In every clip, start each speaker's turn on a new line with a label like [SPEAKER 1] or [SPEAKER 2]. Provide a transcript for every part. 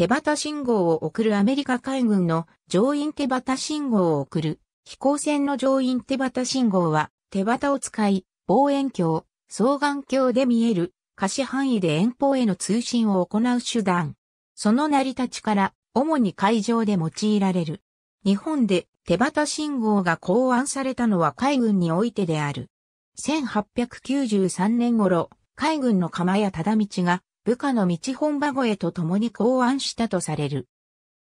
[SPEAKER 1] 手旗信号を送るアメリカ海軍の乗員手旗信号を送る。飛行船の乗員手旗信号は手旗を使い、望遠鏡、双眼鏡で見える可視範囲で遠方への通信を行う手段。その成り立ちから主に海上で用いられる。日本で手旗信号が考案されたのは海軍においてである。1893年頃、海軍の釜や忠道が部下の道本馬越と共に考案したとされる。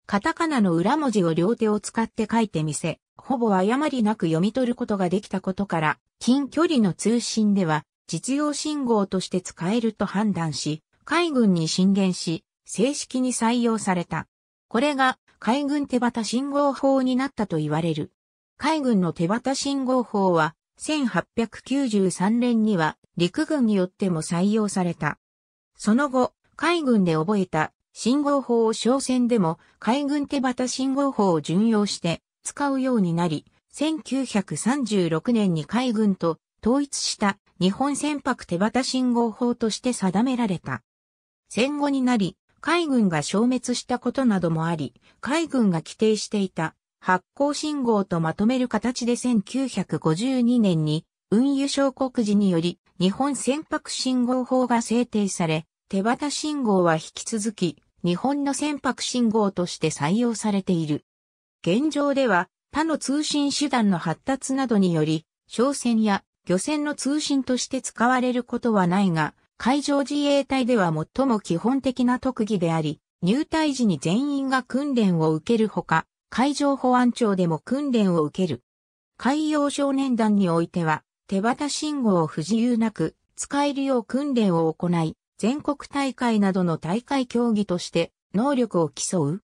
[SPEAKER 1] カタカナの裏文字を両手を使って書いてみせ、ほぼ誤りなく読み取ることができたことから、近距離の通信では実用信号として使えると判断し、海軍に進言し、正式に採用された。これが海軍手旗信号法になったと言われる。海軍の手旗信号法は1893年には陸軍によっても採用された。その後、海軍で覚えた信号法を商船でも海軍手旗信号法を巡用して使うようになり、1936年に海軍と統一した日本船舶手旗信号法として定められた。戦後になり、海軍が消滅したことなどもあり、海軍が規定していた発光信号とまとめる形で1952年に運輸省告時により日本船舶信号法が制定され、手旗信号は引き続き、日本の船舶信号として採用されている。現状では、他の通信手段の発達などにより、商船や漁船の通信として使われることはないが、海上自衛隊では最も基本的な特技であり、入隊時に全員が訓練を受けるほか、海上保安庁でも訓練を受ける。海洋少年団においては、手旗信号を不自由なく使えるよう訓練を行い、全国大会などの大会競技として能力を競う。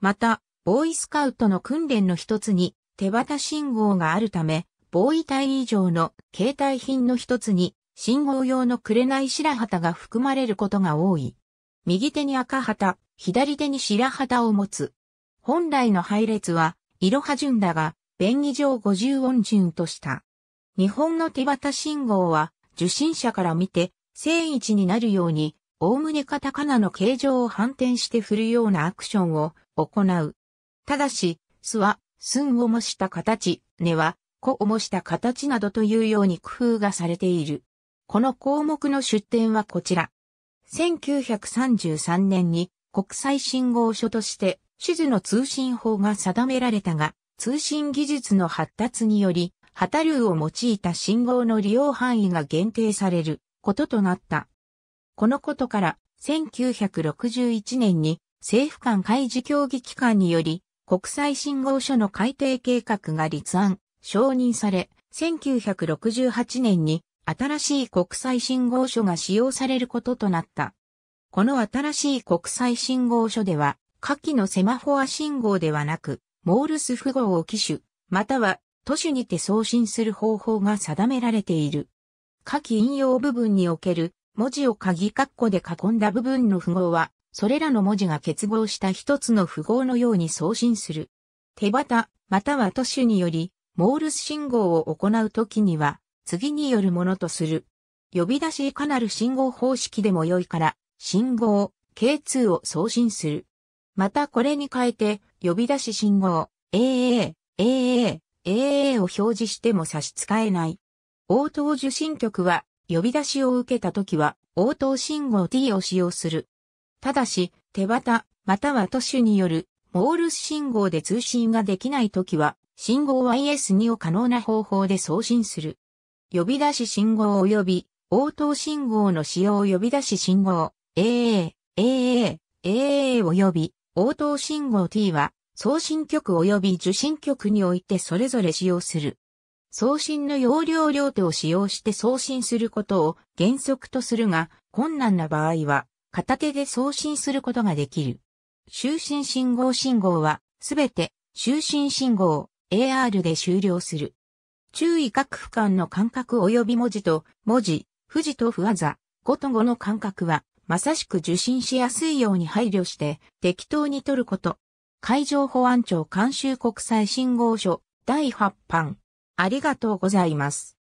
[SPEAKER 1] また、ボーイスカウトの訓練の一つに手旗信号があるため、ボーイ隊以上の携帯品の一つに信号用の紅白旗が含まれることが多い。右手に赤旗、左手に白旗を持つ。本来の配列は、色派順だが、便宜上50音順とした。日本の手旗信号は、受信者から見て、正位置になるように、おおむねカタカナの形状を反転して振るようなアクションを行う。ただし、すは、すんを模した形、ねは、こを模した形などというように工夫がされている。この項目の出典はこちら。1933年に国際信号書として手術の通信法が定められたが、通信技術の発達により、旗タルーを用いた信号の利用範囲が限定される。こととなった。このことから、1961年に政府間開示協議機関により、国際信号書の改定計画が立案、承認され、1968年に新しい国際信号書が使用されることとなった。この新しい国際信号書では、下記のセマフォア信号ではなく、モールス符号を機種、または都市にて送信する方法が定められている。下記引用部分における文字を鍵括弧で囲んだ部分の符号は、それらの文字が結合した一つの符号のように送信する。手旗、または都市により、モールス信号を行うときには、次によるものとする。呼び出しいかなる信号方式でも良いから、信号、K2 を送信する。またこれに変えて、呼び出し信号、AA、AA、AA を表示しても差し支えない。応答受信局は、呼び出しを受けた時は、応答信号 T を使用する。ただし、手旗、または都市による、モールス信号で通信ができない時は、信号 IS2 を可能な方法で送信する。呼び出し信号及び、応答信号の使用呼び出し信号、AA、AA、AA 及び、応答信号 T は、送信局及び受信局においてそれぞれ使用する。送信の容量両手を使用して送信することを原則とするが、困難な場合は、片手で送信することができる。就寝信号信号は、すべて、就寝信号、AR で終了する。注意各区間の間隔及び文字と、文字、富士と不和座、5と5の間隔は、まさしく受信しやすいように配慮して、適当に取ること。海上保安庁監修国際信号書、第8版。ありがとうございます。